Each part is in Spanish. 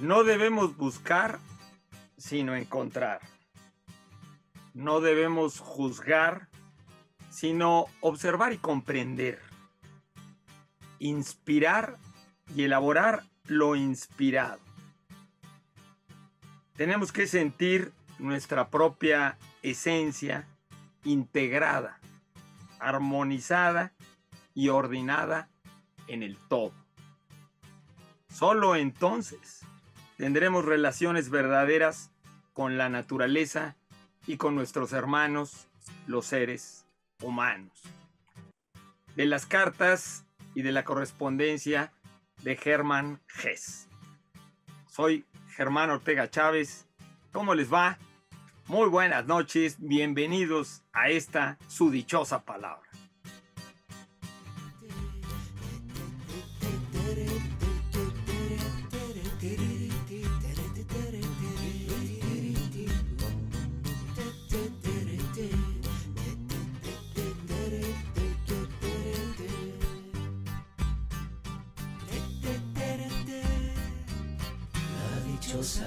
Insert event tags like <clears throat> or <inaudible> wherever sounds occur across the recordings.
No debemos buscar, sino encontrar. No debemos juzgar, sino observar y comprender. Inspirar y elaborar lo inspirado. Tenemos que sentir nuestra propia esencia integrada, armonizada y ordenada en el todo. Solo entonces Tendremos relaciones verdaderas con la naturaleza y con nuestros hermanos, los seres humanos. De las cartas y de la correspondencia de Germán Gess. Soy Germán Ortega Chávez. ¿Cómo les va? Muy buenas noches, bienvenidos a esta su dichosa palabra.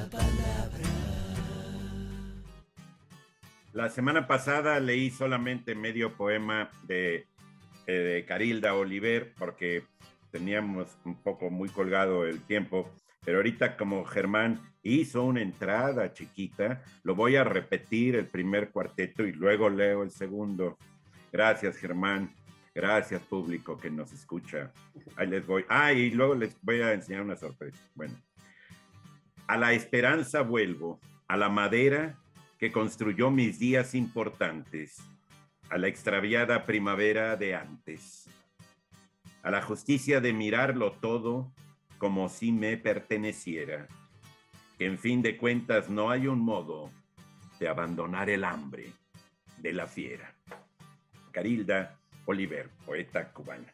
palabra. La semana pasada leí solamente medio poema de, eh, de Carilda Oliver porque teníamos un poco muy colgado el tiempo, pero ahorita como Germán hizo una entrada chiquita, lo voy a repetir el primer cuarteto y luego leo el segundo. Gracias Germán, gracias público que nos escucha. Ahí les voy. Ah, y luego les voy a enseñar una sorpresa. Bueno. A la esperanza vuelvo, a la madera que construyó mis días importantes, a la extraviada primavera de antes, a la justicia de mirarlo todo como si me perteneciera, que en fin de cuentas no hay un modo de abandonar el hambre de la fiera. Carilda Oliver, poeta cubana.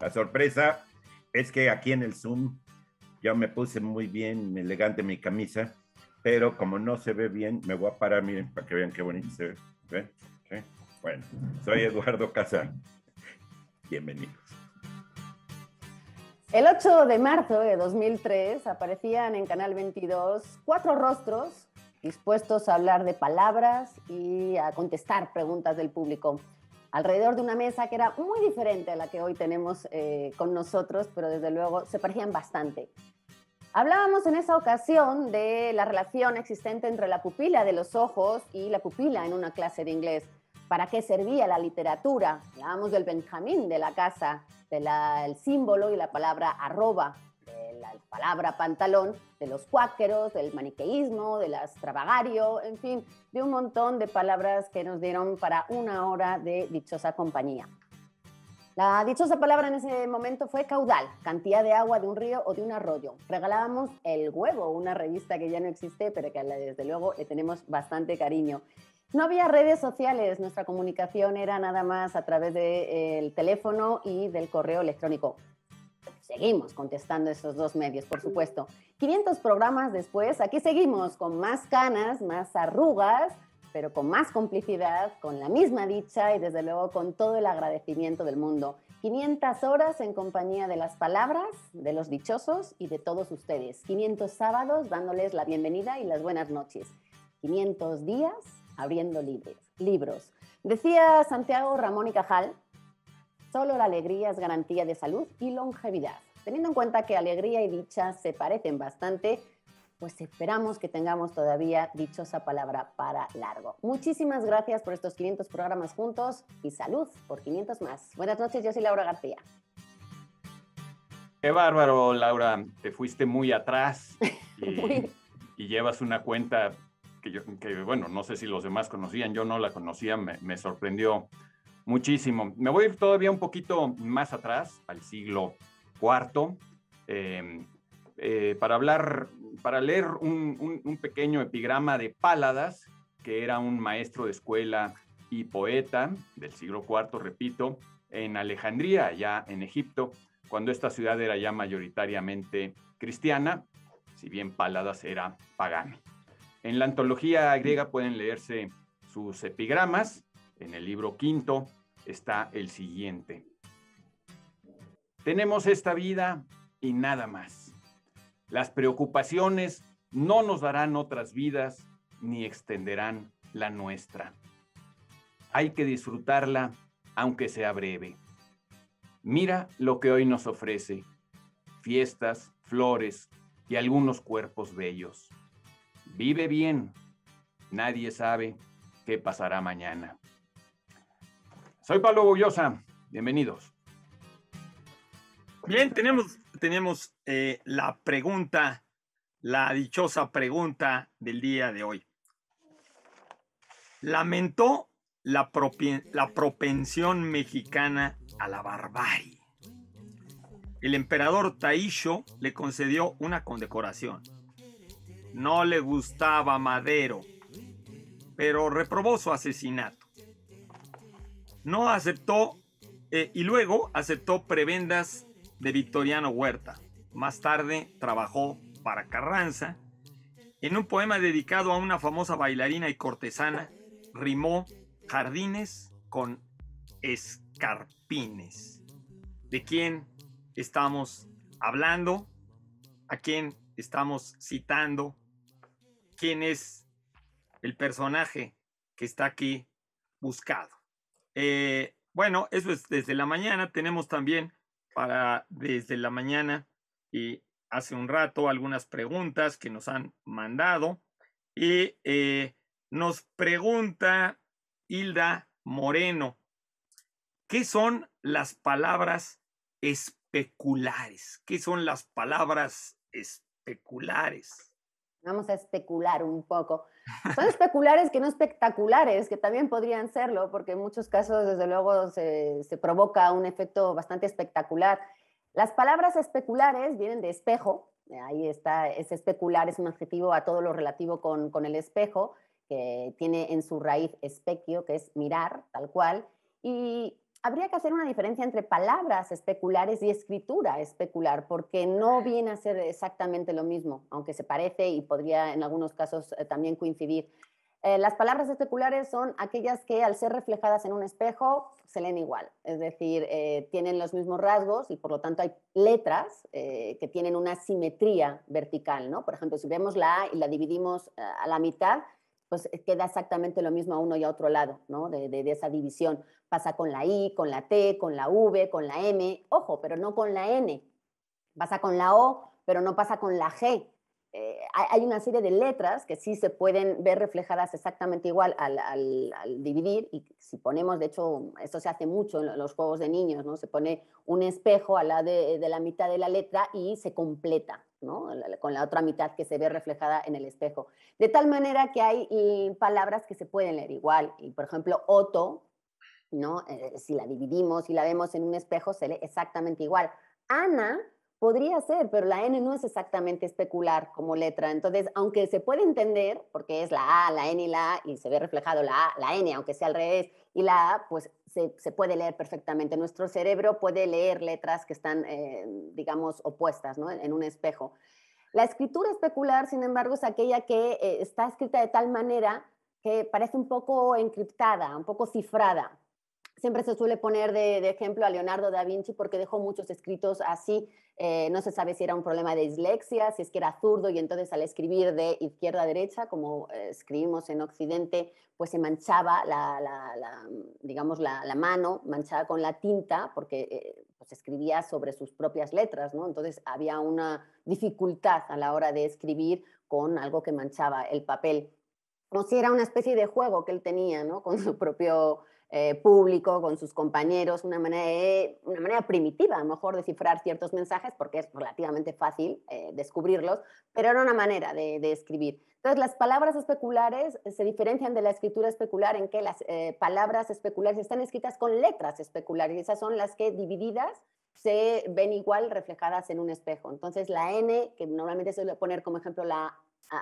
La sorpresa es que aquí en el Zoom yo me puse muy bien, elegante mi camisa, pero como no se ve bien, me voy a parar, miren, para que vean qué bonito se ve. Bueno, soy Eduardo Casa. Bienvenidos. El 8 de marzo de 2003 aparecían en Canal 22 cuatro rostros dispuestos a hablar de palabras y a contestar preguntas del público alrededor de una mesa que era muy diferente a la que hoy tenemos eh, con nosotros, pero desde luego se parecían bastante. Hablábamos en esa ocasión de la relación existente entre la pupila de los ojos y la pupila en una clase de inglés. ¿Para qué servía la literatura? Hablábamos del Benjamín de la casa, del símbolo y la palabra arroba, de la palabra pantalón, de los cuáqueros, del maniqueísmo, del astravagario, en fin, de un montón de palabras que nos dieron para una hora de dichosa compañía. La dichosa palabra en ese momento fue caudal, cantidad de agua de un río o de un arroyo. Regalábamos El Huevo, una revista que ya no existe, pero que desde luego le tenemos bastante cariño. No había redes sociales, nuestra comunicación era nada más a través del eh, teléfono y del correo electrónico. Seguimos contestando esos dos medios, por supuesto. 500 programas después, aquí seguimos con más canas, más arrugas, pero con más complicidad, con la misma dicha y desde luego con todo el agradecimiento del mundo. 500 horas en compañía de las palabras, de los dichosos y de todos ustedes. 500 sábados dándoles la bienvenida y las buenas noches. 500 días abriendo libros. libros. Decía Santiago Ramón y Cajal, solo la alegría es garantía de salud y longevidad. Teniendo en cuenta que alegría y dicha se parecen bastante, pues esperamos que tengamos todavía dichosa palabra para largo. Muchísimas gracias por estos 500 programas juntos y salud por 500 más. Buenas noches, yo soy Laura García. Qué bárbaro, Laura, te fuiste muy atrás <laughs> y, llevas una cuenta que, yo, que, bueno, no sé si los demás conocían, yo no la conocía, me, sorprendió muchísimo. Me voy a todavía un poquito más atrás, al siglo IV. Eh, para hablar, para leer un, pequeño epigrama de Páladas, que era un maestro de escuela y poeta del siglo IV, repito, en Alejandría, allá en Egipto, cuando esta ciudad era ya mayoritariamente cristiana, si bien Páladas era pagano. En la antología griega pueden leerse sus epigramas. En el libro quinto está el siguiente. Tenemos esta vida y nada más. Las preocupaciones no nos darán otras vidas ni extenderán la nuestra. Hay que disfrutarla aunque sea breve. Mira lo que hoy nos ofrece. Fiestas, flores y algunos cuerpos bellos. Vive bien. Nadie sabe qué pasará mañana. Soy Pablo Bullosa. Bienvenidos. Bien, tenemos tenemos eh, la pregunta, la dichosa pregunta del día de hoy. Lamentó la, la propensión mexicana a la barbarie. El emperador Taisho le concedió una condecoración. No le gustaba Madero, pero reprobó su asesinato. No aceptó eh, y luego aceptó prebendas de Victoriano Huerta. Más tarde trabajó para Carranza. En un poema dedicado a una famosa bailarina y cortesana, rimó jardines con escarpines. ¿De quién estamos hablando? ¿A quién estamos citando? ¿Quién es el personaje que está aquí buscado? Eh, bueno, eso es desde la mañana. Tenemos también para desde la mañana y hace un rato algunas preguntas que nos han mandado. Y eh, nos pregunta Hilda Moreno, ¿qué son las palabras especulares? ¿Qué son las palabras especulares? vamos a especular un poco. Son especulares que no espectaculares, que también podrían serlo, porque en muchos casos, desde luego, se, provoca un efecto bastante espectacular. Las palabras especulares vienen de espejo, eh, ahí está, es especular, es un adjetivo a todo lo relativo con, con el espejo, que tiene en su raíz especio, que es mirar, tal cual, y habría que hacer una diferencia entre palabras especulares y escritura especular, porque no viene a ser exactamente lo mismo, aunque se parece y podría en algunos casos eh, también coincidir. Eh, las palabras especulares son aquellas que al ser reflejadas en un espejo se leen igual, es decir, eh, tienen los mismos rasgos y por lo tanto hay letras que tienen una simetría vertical, ¿no? Por ejemplo, si vemos la A y la dividimos a la mitad, pues eh, queda exactamente lo mismo a uno y a otro lado, ¿no? De, esa división. Pasa con la I, con la T, con la V, con la M, ojo, pero no con la N. Pasa con la O, pero no pasa con la G. Eh, hay una serie de letras que sí se pueden ver reflejadas exactamente igual al, dividir y si ponemos, de hecho, esto se hace mucho en los juegos de niños, ¿no? Se pone un espejo a la de la mitad de la letra y se completa, con la otra mitad que se ve reflejada en el espejo. De tal manera que hay eh, palabras que se pueden leer igual. Y, por ejemplo, Otto, ¿no? Eh, si la dividimos y la vemos en un espejo, se lee exactamente igual. Ana Podría ser, pero la N no es exactamente especular como letra. Entonces, aunque se puede entender, porque es la A, la N y la A, y se ve reflejado la A, la N, aunque sea al revés, y la A, pues se, puede leer perfectamente. Nuestro cerebro puede leer letras que están, eh, digamos, opuestas, ¿no? En un espejo. La escritura especular, sin embargo, es aquella que eh, está escrita de tal manera que parece un poco encriptada, un poco cifrada. Siempre se suele poner de, ejemplo a Leonardo da Vinci porque dejó muchos escritos así. Eh, no se sabe si era un problema de dislexia, si es que era zurdo y entonces al escribir de izquierda a derecha, como eh, escribimos en Occidente, pues se manchaba la, digamos, la, mano, manchaba con la tinta porque eh, pues escribía sobre sus propias letras, ¿no? Entonces había una dificultad a la hora de escribir con algo que manchaba el papel. Como si era una especie de juego que él tenía, ¿no? <laughs> Con su propio eh, público, con sus compañeros, una manera, una manera primitiva, a lo mejor, de cifrar ciertos mensajes, porque es relativamente fácil eh, descubrirlos, pero era una manera de, escribir. Entonces, las palabras especulares se diferencian de la escritura especular en que las eh, palabras especulares están escritas con letras especulares, y esas son las que divididas se ven igual reflejadas en un espejo. Entonces, la N, que normalmente se suele poner como ejemplo la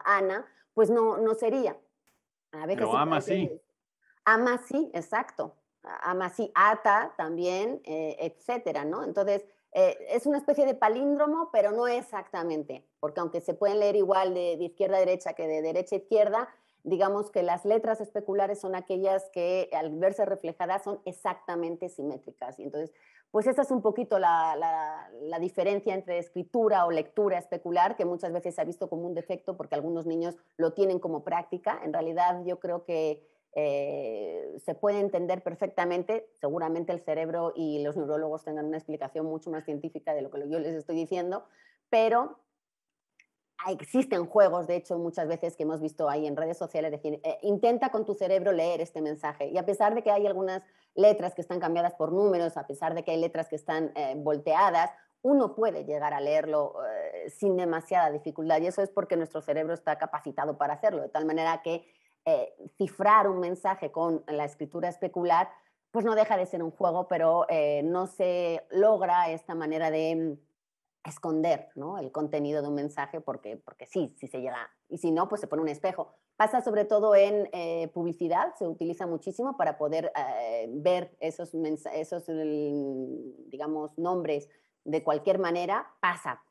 Ana, pues no, no sería. A veces pero ama sí. Ama sí, exacto. Ama sí, ata también, eh, etcétera, ¿no? Entonces, eh, es una especie de palíndromo, pero no exactamente, porque aunque se pueden leer igual de, izquierda a derecha que de derecha a izquierda, digamos que las letras especulares son aquellas que al verse reflejadas son exactamente simétricas. Y entonces, pues esa es un poquito la, la, diferencia entre escritura o lectura especular, que muchas veces se ha visto como un defecto porque algunos niños lo tienen como práctica. En realidad yo creo que eh, se puede entender perfectamente, seguramente el cerebro y los neurólogos tengan una explicación mucho más científica de lo que yo les estoy diciendo, pero existen juegos, de hecho, muchas veces que hemos visto ahí en redes sociales, decir, eh, intenta con tu cerebro leer este mensaje. Y a pesar de que hay algunas letras que están cambiadas por números, a pesar de que hay letras que están eh, volteadas, uno puede llegar a leerlo sin demasiada dificultad. Y eso es porque nuestro cerebro está capacitado para hacerlo, de tal manera que eh, cifrar un mensaje con la escritura especular, pues no deja de ser un juego, pero eh, no se logra esta manera de mm, esconder el contenido de un mensaje porque, porque sí, sí se llega. Y si no, pues se pone un espejo. Pasa sobre todo en eh, publicidad, se utiliza muchísimo para poder ver esos, esos, digamos, nombres de cualquier manera. Pasa,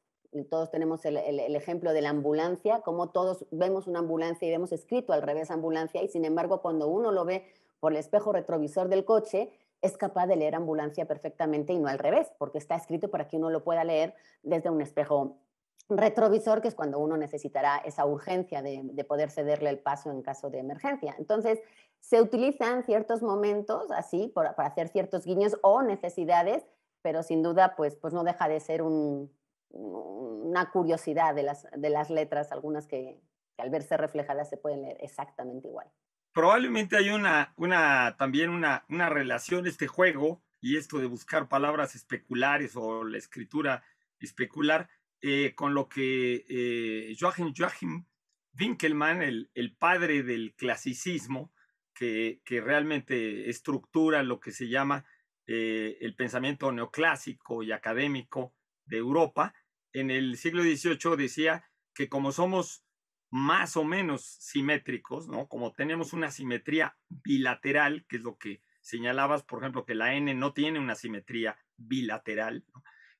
todos tenemos el, ejemplo de la ambulancia, como todos vemos una ambulancia y vemos escrito al revés ambulancia, y sin embargo cuando uno lo ve por el espejo retrovisor del coche, es capaz de leer ambulancia perfectamente y no al revés, porque está escrito para que uno lo pueda leer desde un espejo retrovisor, que es cuando uno necesitará esa urgencia de, poder cederle el paso en caso de emergencia. Entonces, se utilizan ciertos momentos así para hacer ciertos guiños o necesidades, pero sin duda, pues, pues no deja de ser un, una curiosidad de las, letras, algunas que, al verse reflejadas se pueden leer exactamente igual. Probablemente hay una, también una, una relación, este juego y esto de buscar palabras especulares o la escritura especular, eh, con lo que eh, Joachim, Joachim Winkelmann, el, padre del clasicismo, que, realmente estructura lo que se llama eh, el pensamiento neoclásico y académico de Europa, en el siglo XVIII decía que como somos más o menos simétricos, ¿no? Como tenemos una simetría bilateral, que es lo que señalabas, por ejemplo, que la N no tiene una simetría bilateral,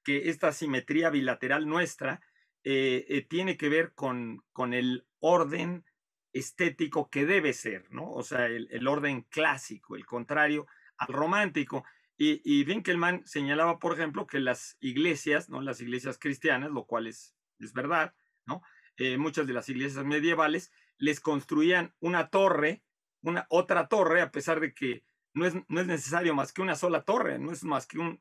que esta simetría bilateral nuestra eh, eh, tiene que ver con, el orden estético que debe ser, ¿no? O sea, el orden clásico, el contrario al romántico. Y, Winkelmann señalaba, por ejemplo, que las iglesias, ¿no? las iglesias cristianas, lo cual es, es verdad, ¿no? Eh, muchas de las iglesias medievales les construían una torre, una otra torre, a pesar de que no es, no es necesario más que una sola torre, no es más que un,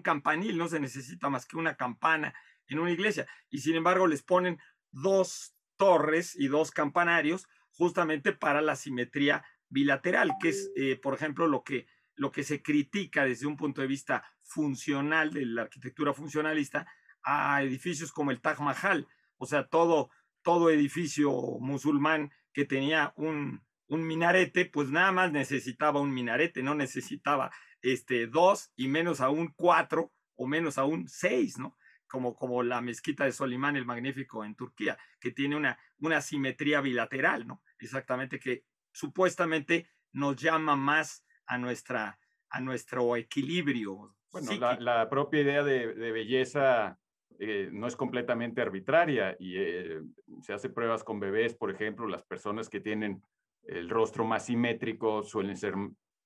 campanil, no se necesita más que una campana en una iglesia. Y sin embargo les ponen dos torres y dos campanarios justamente para la simetría bilateral, que es, eh, por ejemplo, lo que lo que se critica desde un punto de vista funcional de la arquitectura funcionalista a edificios como el Taj Mahal, o sea, todo, todo edificio musulmán que tenía un, minarete, pues nada más necesitaba un minarete, no necesitaba este, dos y menos aún cuatro o menos aún seis, ¿no? Como, como la mezquita de Solimán el Magnífico en Turquía, que tiene una, una simetría bilateral, ¿no? Exactamente, que supuestamente nos llama más a, nuestra, a nuestro equilibrio. Bueno, la, propia idea de, belleza eh, no es completamente arbitraria y eh, se hace pruebas con bebés, por ejemplo, las personas que tienen el rostro más simétrico suelen ser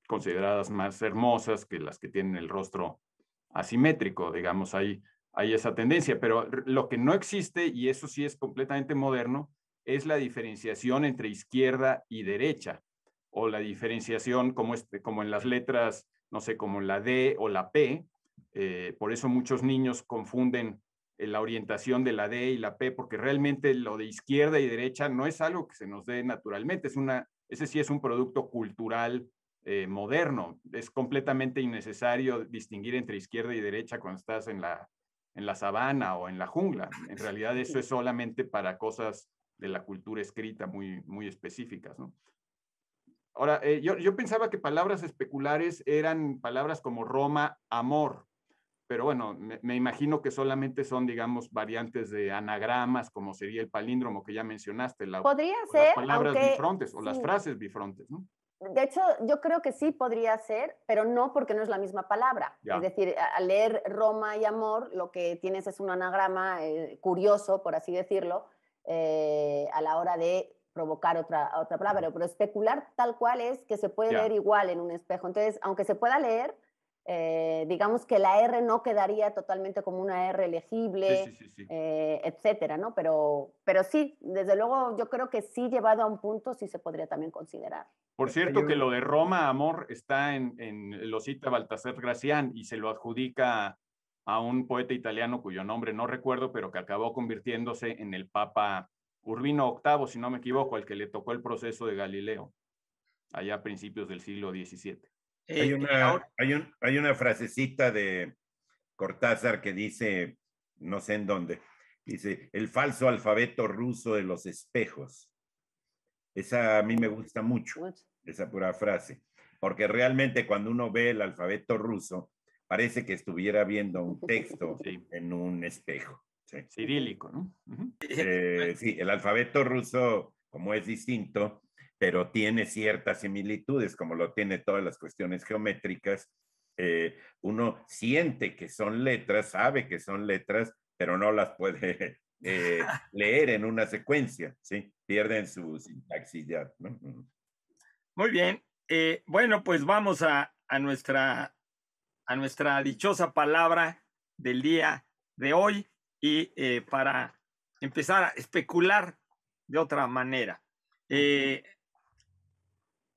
consideradas más hermosas que las que tienen el rostro asimétrico, digamos, hay, hay esa tendencia, pero lo que no existe, y eso sí es completamente moderno, es la diferenciación entre izquierda y derecha o la diferenciación como, este, como en las letras, no sé, como la D o la P. Eh, por eso muchos niños confunden eh, la orientación de la D y la P, porque realmente lo de izquierda y derecha no es algo que se nos dé naturalmente, es una, ese sí es un producto cultural eh, moderno. Es completamente innecesario distinguir entre izquierda y derecha cuando estás en la, en la sabana o en la jungla. En realidad eso es solamente para cosas de la cultura escrita muy, muy específicas. ¿no? Ahora, eh, yo, pensaba que palabras especulares eran palabras como Roma, amor, pero bueno, me, imagino que solamente son, digamos, variantes de anagramas, como sería el palíndromo que ya mencionaste, la, podría ser, las palabras bifrontes o las frases bifrontes, De hecho, yo creo que sí podría ser, pero no porque no es la misma palabra. Es decir, al leer Roma y amor, lo que tienes es un anagrama eh, curioso, por así decirlo, eh, a la hora de provocar otra, otra palabra, pero especular tal cual es que se puede leer igual en un espejo. Entonces, aunque se pueda leer, eh, digamos que la R no quedaría totalmente como una R legible, eh, etcétera, ¿no? Pero, pero sí, desde luego yo creo que sí llevado a un punto sí se podría también considerar. Por cierto, que lo de Roma, amor, está en, en lo cita Baltasar Gracián y se lo adjudica a un poeta italiano cuyo nombre no recuerdo, pero que acabó convirtiéndose en el Papa Urbino VIII, si no me equivoco, el que le tocó el proceso de Galileo, allá a principios del siglo XVII. Eh, hay una, frasecita de Cortázar que dice, no sé en dónde, dice, el falso alfabeto ruso de los espejos. Esa a mí me gusta mucho, esa pura frase, porque realmente cuando uno ve el alfabeto ruso, parece que estuviera viendo un texto <laughs> en un espejo. Sí. Cirílico, ¿no? Eh, sí, el alfabeto ruso, como es distinto, pero tiene ciertas similitudes, como lo tiene todas las cuestiones geométricas. Eh, uno siente que son letras, sabe que son letras, pero no las puede <laughs> eh, <laughs> leer en una secuencia, ¿sí? Pierden su sintaxis. Muy bien. bueno, pues vamos a, nuestra, a nuestra dichosa palabra del día de hoy y eh, para empezar a especular de otra manera. Eh,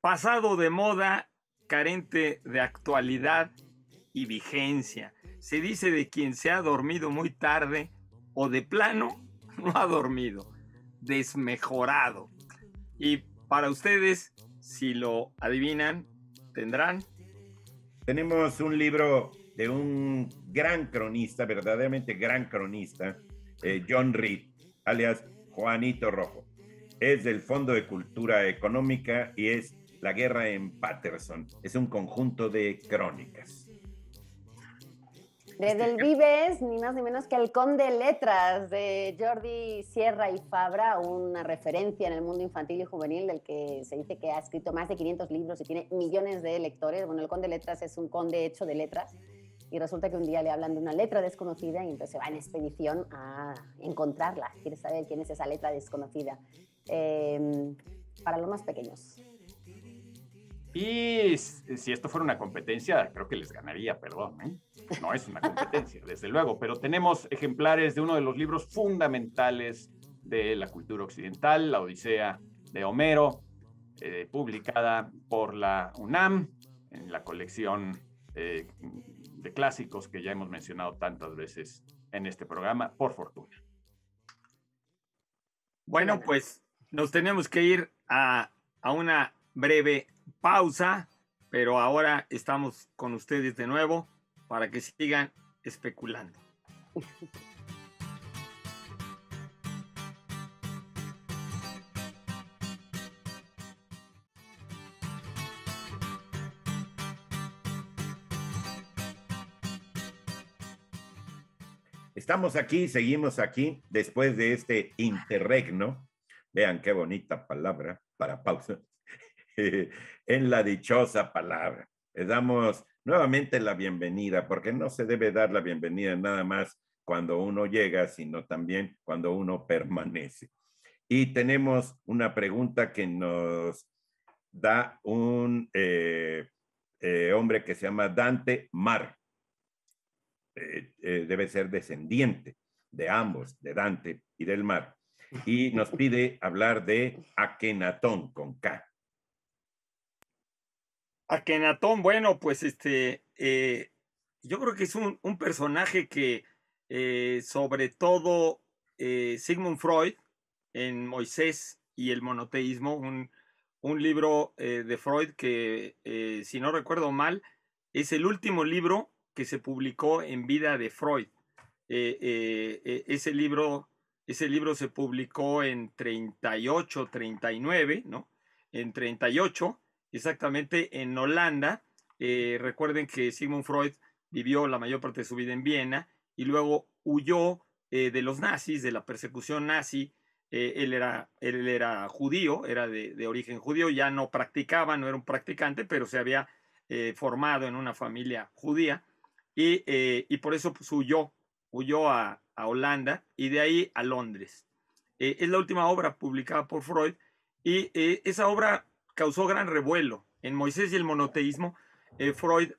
pasado de moda, carente de actualidad y vigencia. Se dice de quien se ha dormido muy tarde o de plano <laughs> no ha dormido, desmejorado. Y para ustedes, si lo adivinan, tendrán. Tenemos un libro de un gran cronista, verdaderamente gran cronista, eh, John Reed, alias Juanito Rojo. Es del Fondo de Cultura Económica y es La Guerra en Patterson. Es un conjunto de crónicas. Desde el este, eh, Vives, ni más ni menos que el Conde Letras de Jordi Sierra y Fabra, una referencia en el mundo infantil y juvenil del que se dice que ha escrito más de 500 libros y tiene millones de lectores. Bueno, el Conde Letras es un conde hecho de letras y resulta que un día le hablan de una letra desconocida y entonces se va en expedición a encontrarla, quiere saber quién es esa letra desconocida. Em, para los más pequeños. Y si esto fuera una competencia, creo que les ganaría, perdón. ¿eh? No es una <laughs> competencia, desde luego, pero tenemos ejemplares de uno de los libros fundamentales de la cultura occidental, La Odisea de Homero, eh, publicada por la UNAM en la colección eh, de clásicos que ya hemos mencionado tantas veces en este programa, por fortuna. Bueno, pues nos tenemos que ir a, a una breve pausa, pero ahora estamos con ustedes de nuevo para que sigan especulando. <laughs> Estamos aquí, seguimos aquí después de este interregno. Vean qué bonita palabra para pausa. <laughs> en la dichosa palabra. Les damos nuevamente la bienvenida, porque no se debe dar la bienvenida nada más cuando uno llega, sino también cuando uno permanece. Y tenemos una pregunta que nos da un eh, eh, hombre que se llama Dante Mar. Eh, eh, debe ser descendiente de ambos, de Dante y del mar. Y nos <laughs> pide hablar de Akenatón con K. Akenatón, bueno, pues este, eh, yo creo que es un, personaje que sobre todo Sigmund Freud en Moisés y el monoteísmo, un, libro de Freud que, si no recuerdo mal, es el último libro que se publicó en vida de Freud. Eh, eh, eh, ese, libro, ese libro se publicó en 38, 39, ¿no? En 38, exactamente en Holanda. recuerden que Sigmund Freud vivió la mayor parte de su vida en Viena y luego huyó de los nazis, de la persecución nazi. él, era, él era judío, era de, origen judío, ya no practicaba, no era un practicante, pero se había formado en una familia judía eh, y, por eso pues, huyó, huyó a, Holanda y de ahí a Londres. Eh, es la última obra publicada por Freud y eh, esa obra causó gran revuelo. En Moisés y el monoteísmo, Freud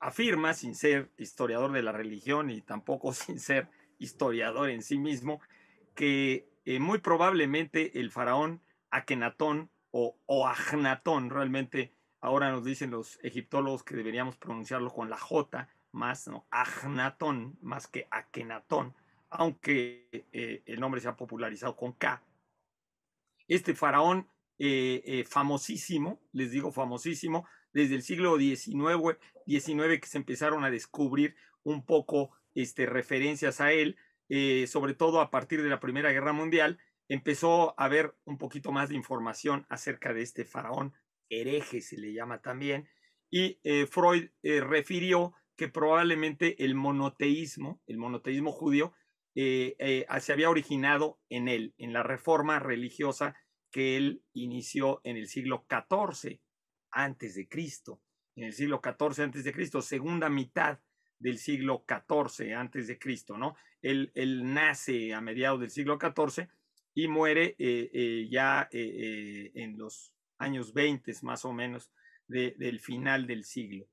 afirma, sin ser historiador de la religión y tampoco <laughs> sin ser historiador en sí mismo, que muy probablemente el faraón Akenatón o, o realmente Ahora nos dicen los egiptólogos que deberíamos pronunciarlo con la J, más no, más que Akenatón, aunque eh, el nombre se ha popularizado con K. Este faraón eh, eh, famosísimo, les digo famosísimo, desde el siglo XIX, XIX que se empezaron a descubrir un poco este, referencias a él, sobre todo a partir de la Primera Guerra Mundial, empezó a haber un poquito más de información acerca de este faraón hereje se le llama también, y eh, Freud eh, refirió que probablemente el monoteísmo, el monoteísmo judío, eh, se había originado en él, en la reforma religiosa que él inició en el siglo XIV antes de Cristo, en el siglo XIV antes de Cristo, segunda mitad del siglo XIV antes de Cristo, ¿no? Él, él, nace a mediados del siglo XIV y muere ya en los años 20 más o menos del final del siglo.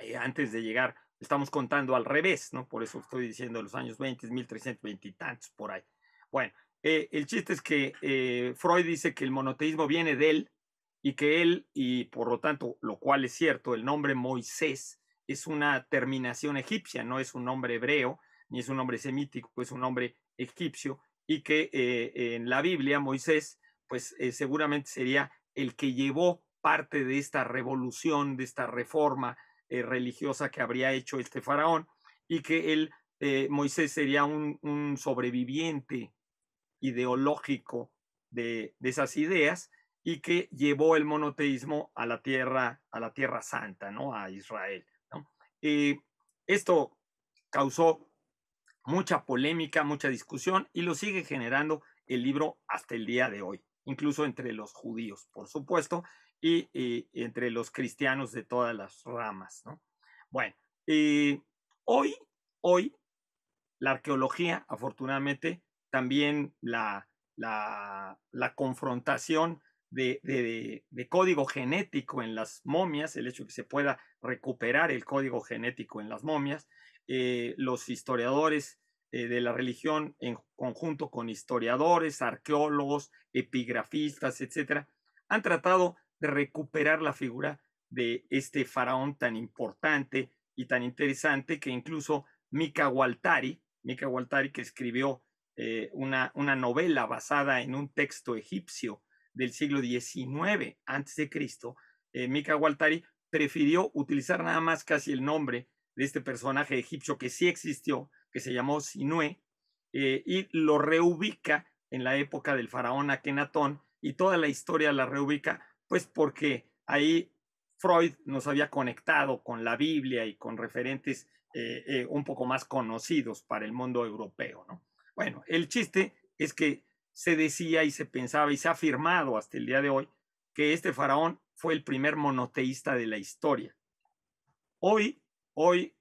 Eh, antes de llegar, estamos contando al revés, ¿no? Por eso estoy diciendo los años 20, mil trescientos veintitantos, por ahí. Bueno, eh, el chiste es que eh, Freud dice que el monoteísmo viene de él y que él, y por lo tanto, lo cual es cierto, el nombre Moisés es una terminación egipcia, no es un nombre hebreo, ni es un nombre semítico, es un nombre egipcio, y que en la Biblia Moisés, pues seguramente sería el que llevó parte de esta revolución, de esta reforma eh, religiosa que habría hecho este faraón, y que él, eh, Moisés, sería un, sobreviviente ideológico de, esas ideas y que llevó el monoteísmo a la tierra, a la tierra santa, ¿no? A Israel. Eh, esto causó mucha polémica, mucha discusión y lo sigue generando el libro hasta el día de hoy incluso entre los judíos, por supuesto, y, entre los cristianos de todas las ramas. ¿no? Bueno, eh, hoy, hoy, la arqueología, afortunadamente, también la, confrontación de, código genético en las momias, el hecho de que se pueda recuperar el código genético en las momias, eh, los historiadores eh, de la religión en conjunto con historiadores, arqueólogos, epigrafistas, etcétera, han tratado de recuperar la figura de este faraón tan importante y tan interesante que incluso Mika Waltari, Mika Waltari que escribió eh, una, novela basada en un texto egipcio del siglo XIX antes de Cristo, eh, Mika Waltari prefirió utilizar nada más casi el nombre de este personaje egipcio que sí existió que se llamó Sinué, eh, y lo reubica en la época del faraón Akenatón, y toda la historia la reubica, pues porque ahí Freud nos había conectado con la Biblia y con referentes eh, eh, un poco más conocidos para el mundo europeo, ¿no? Bueno, el chiste es que se decía y se pensaba y se ha afirmado hasta el día de hoy que este faraón fue el primer monoteísta de la historia. Hoy, hoy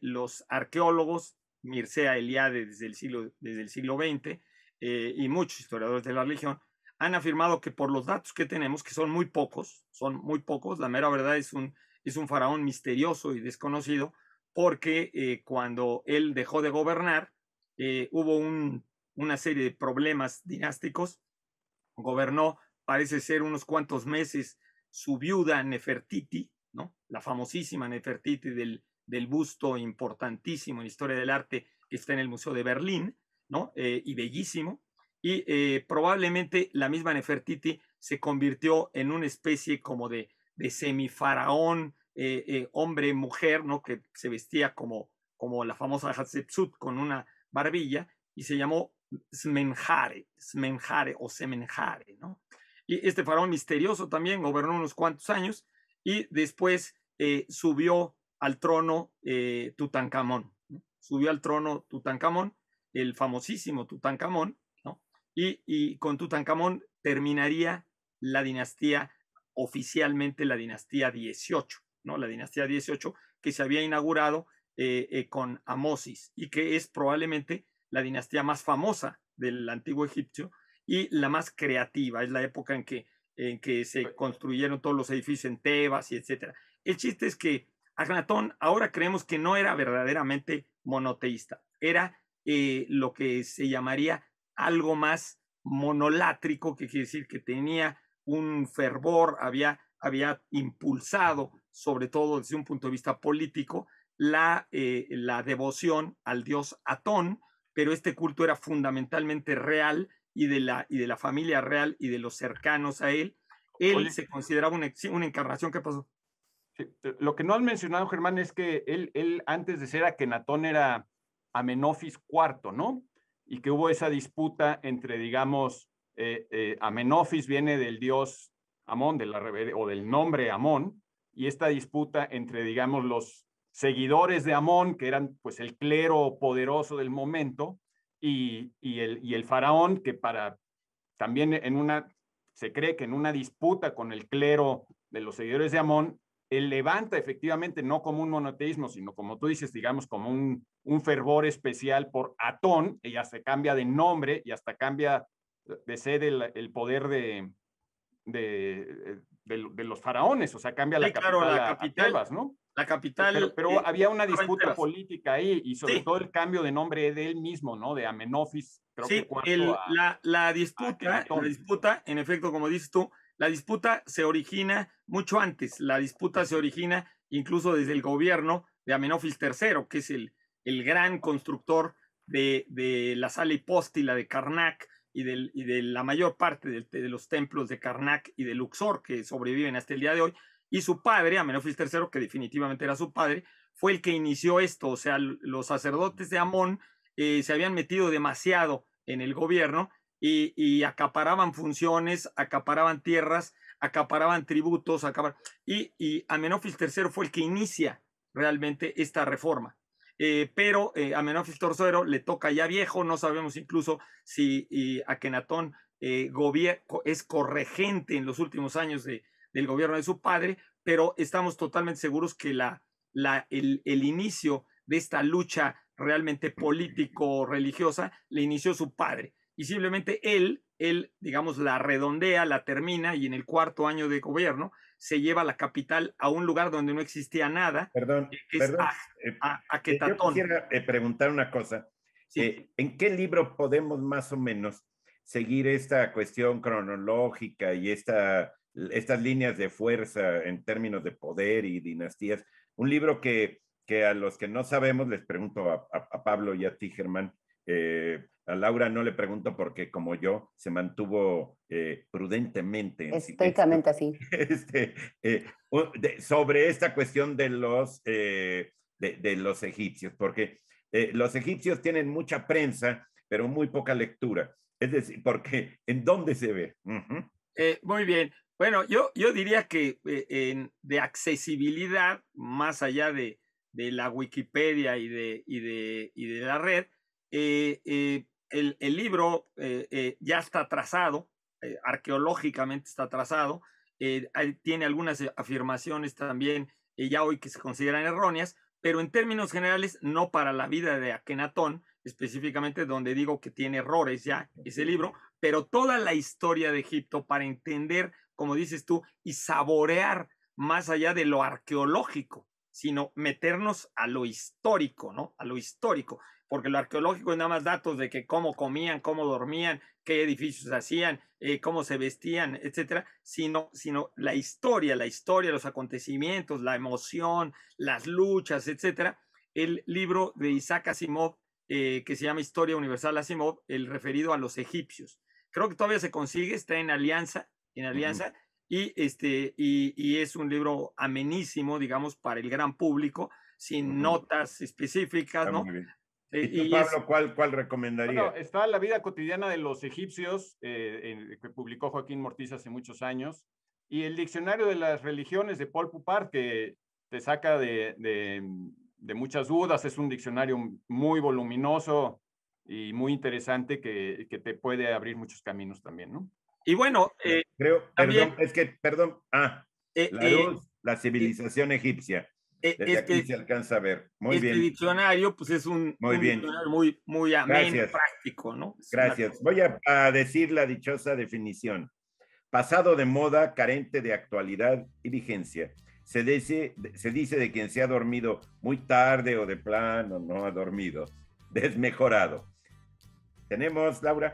los arqueólogos Mircea Eliade desde el siglo, desde el siglo XX eh, y muchos historiadores de la religión, han afirmado que por los datos que tenemos, que son muy pocos, son muy pocos, la mera verdad es un, es un faraón misterioso y desconocido, porque eh, cuando él dejó de gobernar, eh, hubo una serie de problemas dinásticos, gobernó, parece ser unos cuantos meses, su viuda Nefertiti, ¿no? la famosísima Nefertiti del del busto importantísimo en la historia del arte que está en el Museo de Berlín, ¿no? Eh, y bellísimo. Y eh, probablemente la misma Nefertiti se convirtió en una especie como de, de semifaraón, eh, hombre, mujer, ¿no? Que se vestía como, como la famosa Hatshepsut con una barbilla y se llamó Smenjare, Smenjare o Semenjare, ¿no? Y este faraón misterioso también gobernó unos cuantos años y después subió al trono eh, Tutankamón. Subió al trono Tutankamón, el famosísimo Tutankamón, y, con Tutankamón terminaría la dinastía, oficialmente la dinastía 18, ¿no? la dinastía 18 que se había inaugurado eh, eh, con Amosis y que es probablemente la dinastía más famosa del antiguo Egipcio y la más creativa, es la época en que, en que se construyeron todos los edificios en Tebas y etcétera. El chiste es que Agnatón ahora creemos que no era verdaderamente monoteísta, era eh, lo que se llamaría algo más monolátrico, que quiere decir que tenía un fervor, había, había impulsado, sobre todo desde un punto de vista político, la, eh, la devoción al dios Atón, pero este culto era fundamentalmente real y de la, y de la familia real y de los cercanos a él. Él se consideraba una, una encarnación, que pasó? Eh, lo que no has mencionado, Germán, es que él, antes de ser Akenatón era Amenofis IV, ¿no? Y que hubo esa disputa entre, digamos, eh, eh Amenofis viene del dios Amón, o del nombre Amón, y esta disputa entre, digamos, los seguidores de Amón, que eran pues el clero poderoso del momento, y, el, y el faraón, que para también en una, se cree que en una disputa con el clero de los seguidores de Amón, el levanta efectivamente no como un monoteísmo, sino como tú dices, digamos, como un, un fervor especial por Atón, ella se cambia de nombre y hasta cambia de sede el, poder de, de, los faraones, o sea, cambia la, capital la ¿no? La capital. Pero, había una disputa política ahí y sobre todo el cambio de nombre de él mismo, ¿no? De Amenofis. Creo sí, la, la, disputa, la disputa, en efecto, como dices tú, la disputa se origina mucho antes, la disputa se origina incluso desde el gobierno de Amenofis III, que es el, el gran constructor de, la sala hipóstila de Karnak y, de la mayor parte de, los templos de Karnak y de Luxor que sobreviven hasta el día de hoy. Y su padre, Amenofis III, que definitivamente era su padre, fue el que inició esto. O sea, los sacerdotes de Amón eh, se habían metido demasiado en el gobierno y, acaparaban funciones, acaparaban tierras, acaparaban tributos, acaparaban, y, y Amenofis III fue el que inicia realmente esta reforma. Eh, pero eh, Amenofis III le toca ya viejo, no sabemos incluso si y Akenatón eh, es corregente en los últimos años del gobierno de su padre, pero estamos totalmente seguros que la, la, el, el, inicio de esta lucha realmente político-religiosa le inició su padre y simplemente él, él, digamos, la redondea, la termina y en el cuarto año de gobierno se lleva la capital a un lugar donde no existía nada. Perdón, perdón. a, eh, a, eh, Yo quisiera eh, preguntar una cosa. ¿En qué libro podemos más o menos seguir esta cuestión cronológica y esta, estas líneas de fuerza en términos de poder y dinastías? Un libro que, que a los que no sabemos, les pregunto a, a Pablo y a ti, Germán, eh, a Laura no le pregunto porque, como yo, se mantuvo eh, prudentemente. así. <laughs> Este, eh, sobre esta cuestión de los, de, los egipcios, porque los egipcios tienen mucha prensa, pero muy poca lectura. Es decir, porque ¿en dónde se ve? muy bien. Bueno, yo, yo diría que de accesibilidad, más allá de, de la Wikipedia y de, y de, y de la red, eh, eh, el, libro eh, ya está trazado, arqueológicamente está trazado, tiene algunas afirmaciones también ya hoy que se consideran erróneas, pero en términos generales no para la vida de Akenatón, específicamente donde digo que tiene errores ya ese libro, pero toda la historia de Egipto para entender, como dices tú, y saborear más allá de lo arqueológico, sino meternos a lo histórico, ¿no? A lo histórico porque lo arqueológico es nada más datos de que cómo comían, cómo dormían, qué edificios hacían, eh, cómo se vestían, etcétera, sino, sino la historia, la historia, los acontecimientos, la emoción, las luchas, etcétera. El libro de Isaac Asimov, eh, que se llama Historia Universal Asimov, el referido a los egipcios. Creo que todavía se consigue, está en alianza, en alianza, y, este, y, es un libro amenísimo, digamos, para el gran público, sin notas específicas, ¿no? ¿Y, Pablo, ¿cuál, cuál recomendaría? está La vida cotidiana de los egipcios, eh, que publicó Joaquín Mortiz hace muchos años, y el Diccionario de las Religiones de Paul pupar que te saca de, muchas dudas. Es un diccionario muy voluminoso y muy interesante que, te puede abrir muchos caminos también, ¿no? Y bueno, eh, creo, perdón, es que, perdón, ah, eh, la, la civilización egipcia. E, Desde este, aquí se alcanza a ver. Muy este diccionario, pues es un, muy bien. diccionario muy, muy práctico, ¿no? Gracias. Voy a, decir la dichosa definición. Pasado de moda, carente de actualidad y vigencia. Se dice, se dice de quien se ha dormido muy tarde o de plano no ha dormido. Desmejorado. ¿Tenemos, Laura?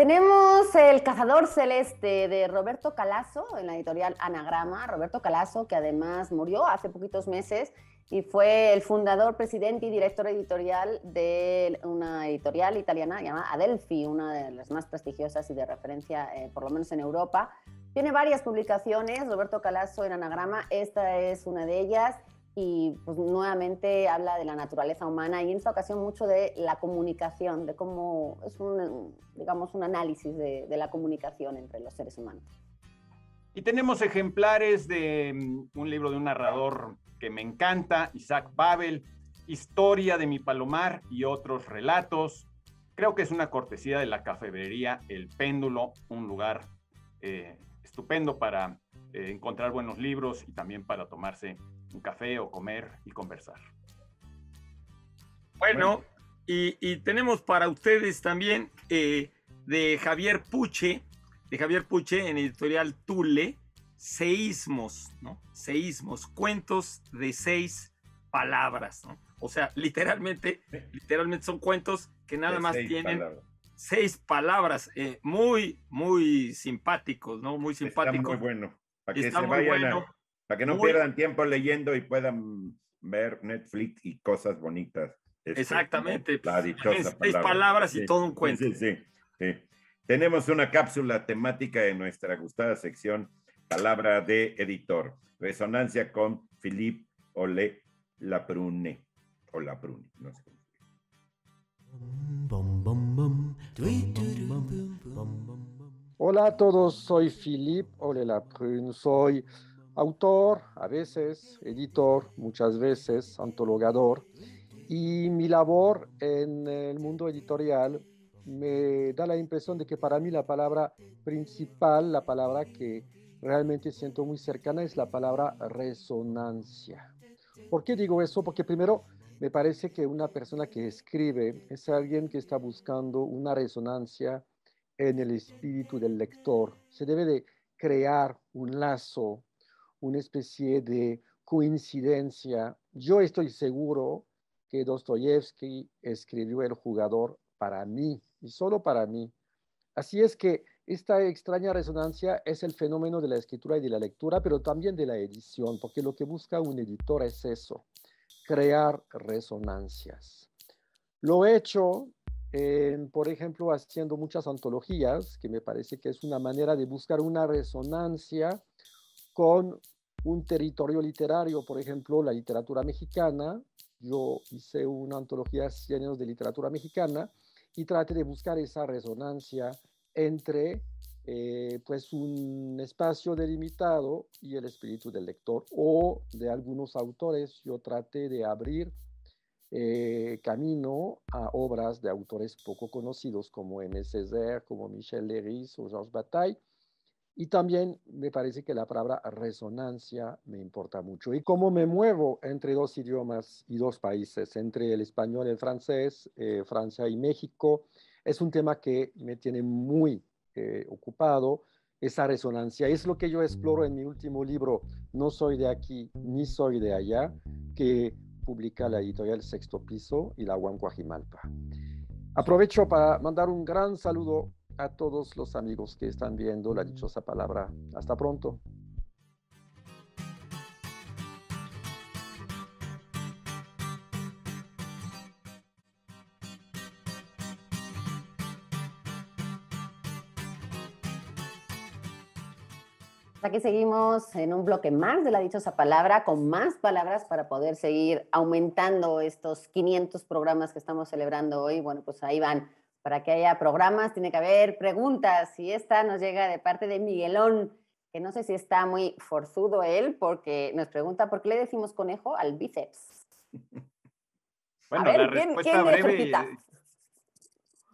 Tenemos El Cazador Celeste de Roberto Calasso en la editorial Anagrama. Roberto Calasso que además murió hace poquitos meses y fue el fundador, presidente y director editorial de una editorial italiana llamada Adelphi, una de las más prestigiosas y de referencia, eh, por lo menos en Europa. Tiene varias publicaciones, Roberto Calasso en Anagrama, esta es una de ellas y pues nuevamente habla de la naturaleza humana y en esta ocasión mucho de la comunicación, de cómo es un, digamos, un análisis de, la comunicación entre los seres humanos. Y tenemos ejemplares de mm, un libro de un narrador que me encanta, Isaac Babel, Historia de mi palomar y otros relatos. Creo que es una cortesía de la cafetería El Péndulo, un lugar eh, estupendo para eh, encontrar buenos libros y también para tomarse un café o comer y conversar. Bueno, Y, tenemos para ustedes también eh, de Javier Puche, de Javier Puche en editorial Tule, Seísmos, ¿no? Seísmos, cuentos de seis palabras, ¿no? O sea, literalmente, literalmente son cuentos que nada más tienen seis palabras, eh, muy, muy simpáticos, ¿no? Muy simpáticos. Está muy bueno. que está muy vayan bueno. A para que no pierdan tiempo leyendo y puedan ver Netflix y cosas bonitas. Este, Exactamente. Seis pues, palabras y todo un cuento. Sí, sí, Tenemos una cápsula temática en nuestra gustada sección Palabra de Editor. Resonancia con Philippe Ole Laprune. O Laprune, no sé. Hola a todos, soy Philippe Ole Laprune, soy autor, a veces editor, muchas veces antologador, y mi labor en el mundo editorial me da la impresión de que para mí la palabra principal, la palabra que realmente siento muy cercana es la palabra resonancia. ¿Por qué digo eso? Porque primero me parece que una persona que escribe es alguien que está buscando una resonancia en el espíritu del lector. Se debe de crear un lazo una especie de coincidencia. Yo estoy seguro que Dostoyevsky escribió El jugador para mí y solo para mí. Así es que esta extraña resonancia es el fenómeno de la escritura y de la lectura, pero también de la edición, porque lo que busca un editor es eso, crear resonancias. Lo he hecho, eh, por ejemplo, haciendo muchas antologías, que me parece que es una manera de buscar una resonancia con un territorio literario, por ejemplo, la literatura mexicana. Yo hice una antología de 100 años de literatura mexicana y traté de buscar esa resonancia entre eh, pues un espacio delimitado y el espíritu del lector o de algunos autores. Yo traté de abrir eh, camino a obras de autores poco conocidos como M. Césaire, como Michel Leris o Georges Bataille, y también me parece que la palabra resonancia me importa mucho. Y cómo me muevo entre dos idiomas y dos países, entre el español y el francés, eh, Francia y México, es un tema que me tiene muy eh, ocupado. Esa resonancia es lo que yo exploro en mi último libro, No soy de aquí ni soy de allá, que publica la editorial Sexto Piso y la UAM Aprovecho para mandar un gran saludo a todos los amigos que están viendo la dichosa palabra. Hasta pronto. Aquí seguimos en un bloque más de la dichosa palabra, con más palabras para poder seguir aumentando estos 500 programas que estamos celebrando hoy. Bueno, pues ahí van para que haya programas, tiene que haber preguntas. Y esta nos llega de parte de Miguelón, que no sé si está muy forzudo él, porque nos pregunta por qué le decimos conejo al bíceps. <laughs> Bueno, la respuesta breve.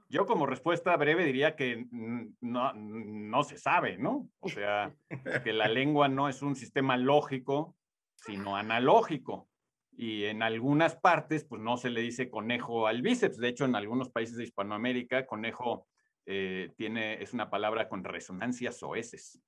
Yo como respuesta breve diría que no, no se sabe, ¿no? O sea, que la lengua no es un sistema lógico, sino analógico y en algunas partes pues no se le dice conejo al bíceps. De hecho, en algunos países de Hispanoamérica, conejo eh, tiene, es una palabra con resonancias oeces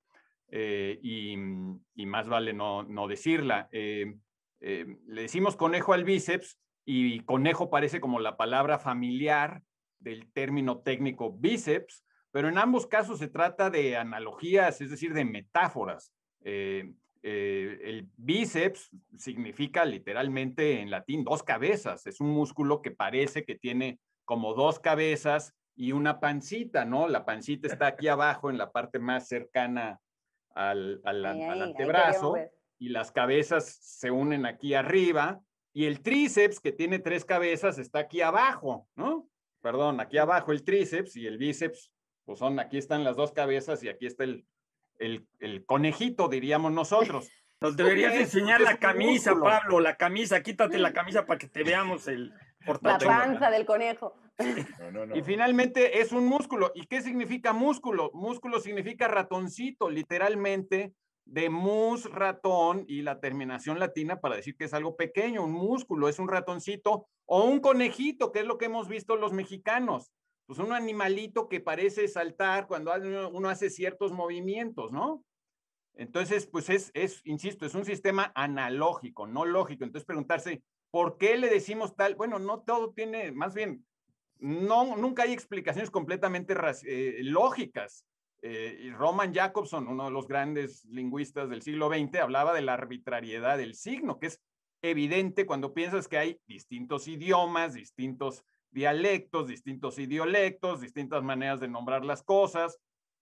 eh, mm, y, más vale no, decirla. Eh, le decimos conejo al bíceps y conejo parece como la palabra familiar del término técnico bíceps, pero en ambos casos se trata de analogías, es decir, de metáforas. Eh, el bíceps significa literalmente en latín dos cabezas, es un músculo que parece que tiene como dos cabezas y una pancita, ¿no? La pancita está aquí abajo en la parte más cercana al, al antebrazo pues. y las cabezas se unen aquí arriba y el tríceps que tiene tres cabezas está aquí abajo, ¿no? Perdón, aquí abajo el tríceps y el bíceps, pues son, aquí están las dos cabezas y aquí está el, el, conejito, diríamos nosotros. Nos deberías enseñar la camisa, Pablo, la camisa, quítate la camisa para que te veamos el portátil. La panza del conejo. Y finalmente es un músculo. ¿Y qué significa músculo? Músculo significa ratoncito, literalmente de mus ratón y la terminación latina para decir que es algo pequeño, un músculo, es un ratoncito o un conejito, que es lo que hemos visto los mexicanos pues un animalito que parece saltar cuando uno hace ciertos movimientos, ¿no? Entonces, pues es, insisto, es un sistema analógico, no lógico. Entonces, preguntarse, ¿por qué le decimos tal? Bueno, no todo tiene, más bien, no, nunca hay explicaciones completamente eh, lógicas. Eh, Roman Jacobson, uno de los grandes lingüistas del siglo XX, hablaba de la arbitrariedad del signo, que es evidente cuando piensas que hay distintos idiomas, distintos dialectos, distintos idiolectos, distintas maneras de nombrar las cosas.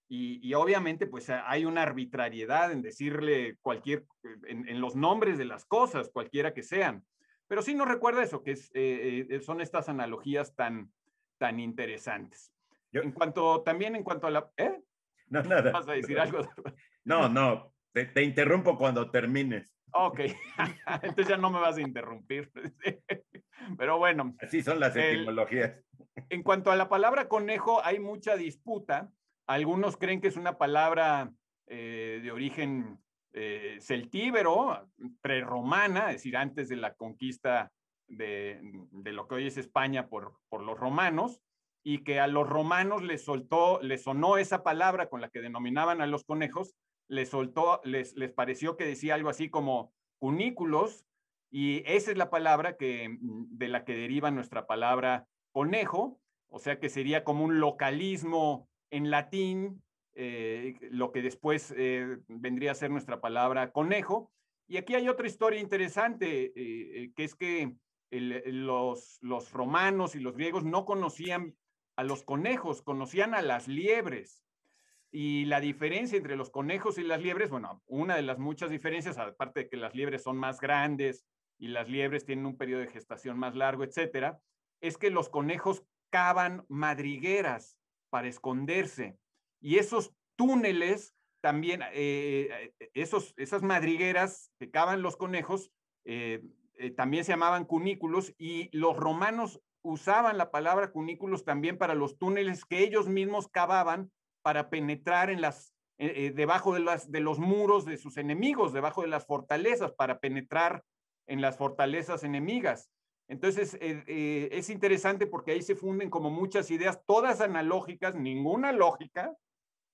Y, y obviamente, pues hay una arbitrariedad en decirle cualquier, eh, en, los nombres de las cosas, cualquiera que sean. Pero sí nos recuerda eso, que es, eh, eh, son estas analogías tan, tan interesantes. Yo, en cuanto, también en cuanto a la... ¿eh? No, nada. ¿Vas a decir <laughs> algo? No, no, te, te interrumpo cuando termines. Ok, <laughs> entonces ya no me vas a interrumpir. <laughs> Pero bueno. Así son las etimologías. En cuanto a la palabra conejo, hay mucha disputa. Algunos creen que es una palabra eh, de origen eh, celtíbero, prerromana, es decir, antes de la conquista de, lo que hoy es España por, los romanos, y que a los romanos les soltó, les sonó esa palabra con la que denominaban a los conejos, les soltó, les, les pareció que decía algo así como cunículos, y esa es la palabra que, mm, de la que deriva nuestra palabra conejo, o sea que sería como un localismo en latín, eh, lo que después eh, vendría a ser nuestra palabra conejo. Y aquí hay otra historia interesante, eh, que es que los, los romanos y los griegos no conocían a los conejos, conocían a las liebres. Y la diferencia entre los conejos y las liebres, bueno, una de las muchas diferencias, aparte de que las liebres son más grandes y las liebres tienen un periodo de gestación más largo, etcétera, es que los conejos cavan madrigueras para esconderse. Y esos túneles también, eh, eh, esos, esas madrigueras que cavan los conejos, eh, también se llamaban cunículos y los romanos usaban la palabra cunículos también para los túneles que ellos mismos cavaban para penetrar en las, debajo de, las, de los muros de sus enemigos, debajo de las fortalezas, para penetrar en las fortalezas enemigas. Entonces, eh, eh, es interesante porque ahí se funden como muchas ideas, todas analógicas, ninguna lógica,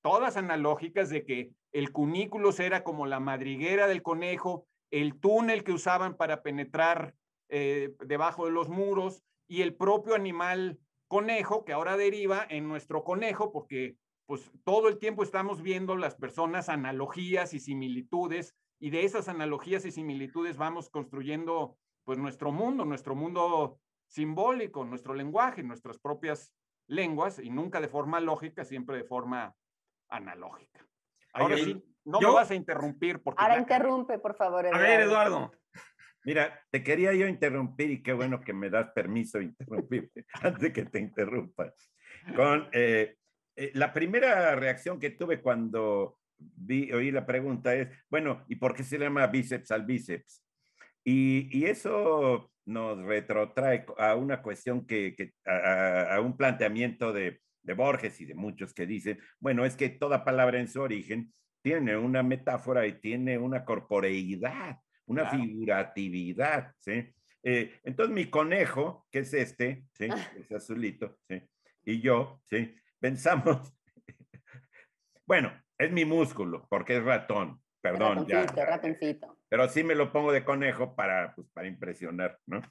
todas analógicas de que el cunículos era como la madriguera del conejo, el túnel que usaban para penetrar eh, debajo de los muros y el propio animal conejo que ahora deriva en nuestro conejo porque pues todo el tiempo estamos viendo las personas analogías y similitudes y de esas analogías y similitudes vamos construyendo pues nuestro mundo, nuestro mundo simbólico, nuestro lenguaje, nuestras propias lenguas y nunca de forma lógica, siempre de forma analógica. Ahora sí, no me vas a interrumpir porque Ahora interrumpe, por favor. Eduardo. A ver, Eduardo. Mira, te quería yo interrumpir y qué bueno que me das permiso de interrumpirte <laughs> antes de que te interrumpa. Con eh, eh, la primera reacción que tuve cuando oí la pregunta es, bueno, ¿y por qué se llama bíceps al bíceps? Y, eso nos retrotrae a una cuestión que, a, un planteamiento de, de Borges y de muchos que dicen, bueno, es que toda palabra en su origen tiene una metáfora y tiene una corporeidad, una figuratividad, ¿sí? Eh, entonces mi conejo, que es este, ¿sí? Ah. es azulito, ¿sí? y yo, ¿sí? pensamos, <laughs> bueno, es mi músculo, porque es ratón. Perdón, ya. Pero sí me lo pongo de conejo para, pues, para impresionar, ¿no?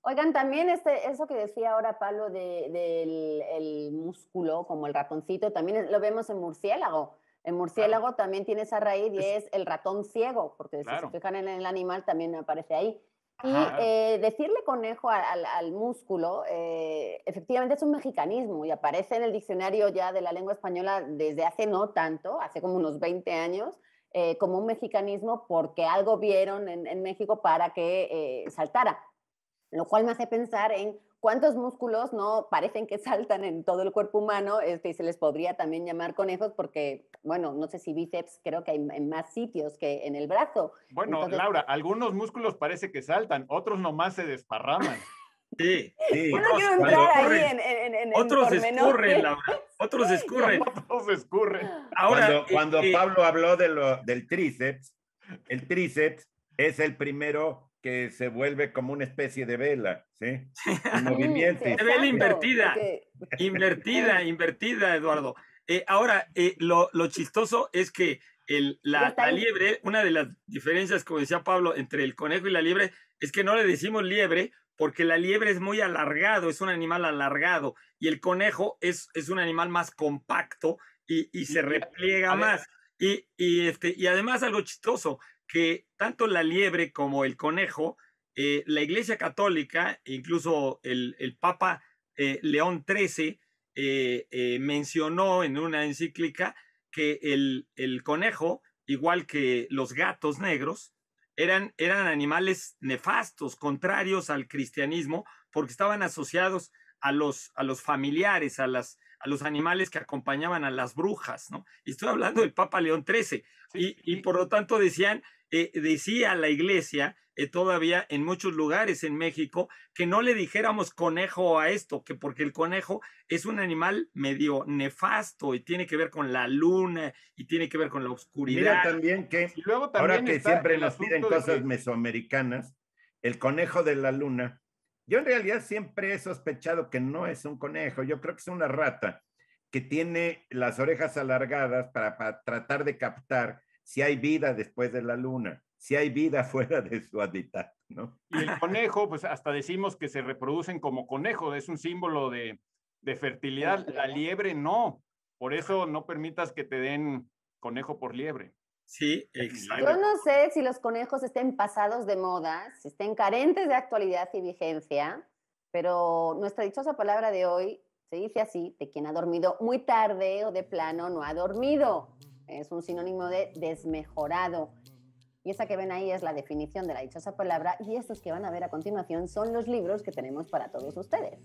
Oigan, también este, eso que decía ahora Pablo del el músculo, como el ratoncito, también lo vemos en murciélago. El murciélago también tiene esa raíz y es, el ratón ciego, porque si se fijan en el animal también aparece ahí. Y eh, decirle conejo al, músculo, eh, efectivamente es un mexicanismo y aparece en el diccionario ya de la lengua española desde hace no tanto, hace como unos 20 años, eh, como un mexicanismo porque algo vieron en, en México para que saltara. Lo cual me hace pensar en cuántos músculos no parecen que <laughs> saltan en todo el cuerpo humano, este, y se les podría también llamar conejos, porque, bueno, no sé si bíceps, creo que hay en más sitios que en el brazo. Bueno, Laura, algunos músculos parece que saltan, otros nomás se desparraman. <laughs> Sí, otros, quiero escurren, Laura. <laughs> Otros escurren. Otros escurren. Ahora, este, cuando, Pablo habló de del tríceps, el tríceps es el primero que se vuelve como una especie de vela, ¿sí? <laughs> sí vela invertida, <laughs> invertida, invertida, Eduardo. Eh, ahora, eh, lo, chistoso es que el, la, liebre, una de las diferencias, como decía Pablo, entre el conejo y la liebre, es que no le decimos liebre porque la liebre es muy alargado, es un animal alargado, y el conejo es, es un animal más compacto y, se repliega más. Y, y, este, y además algo chistoso, que tanto la liebre como el conejo, eh, la Iglesia Católica, incluso el, Papa eh, León XIII, eh, mencionó en una encíclica que el, conejo, igual que los gatos negros, eran, eran animales nefastos, contrarios al cristianismo, porque estaban asociados a los, a los familiares, a las, a los animales que acompañaban a las brujas, ¿no? Y estoy hablando del Papa León XIII, y, y, por lo tanto decían eh, decía la iglesia eh, todavía en muchos lugares en México que no le dijéramos conejo a esto, que porque el conejo es un animal medio nefasto y tiene que ver con la luna y tiene que ver con la oscuridad. también que luego ahora que siempre nos piden cosas mesoamericanas, el conejo de la luna, yo en realidad siempre he sospechado que no es un conejo, yo creo que es una rata que tiene las orejas alargadas para, para tratar de captar si hay vida después de la luna, si hay vida <laughs> fuera de su hábitat, ¿no? Y el conejo, pues hasta decimos que se reproducen como conejo, es un símbolo de, fertilidad. La liebre no, por eso no permitas que te den conejo por liebre. Sí, exacto. Yo no sé si los conejos estén pasados de moda, si estén carentes de actualidad y vigencia, pero nuestra dichosa palabra de hoy se dice así, de quien ha dormido muy tarde o de plano no ha dormido es un sinónimo de desmejorado. Y esa que ven ahí es la definición de la dichosa palabra y estos que van a ver a continuación son los libros que tenemos para todos ustedes.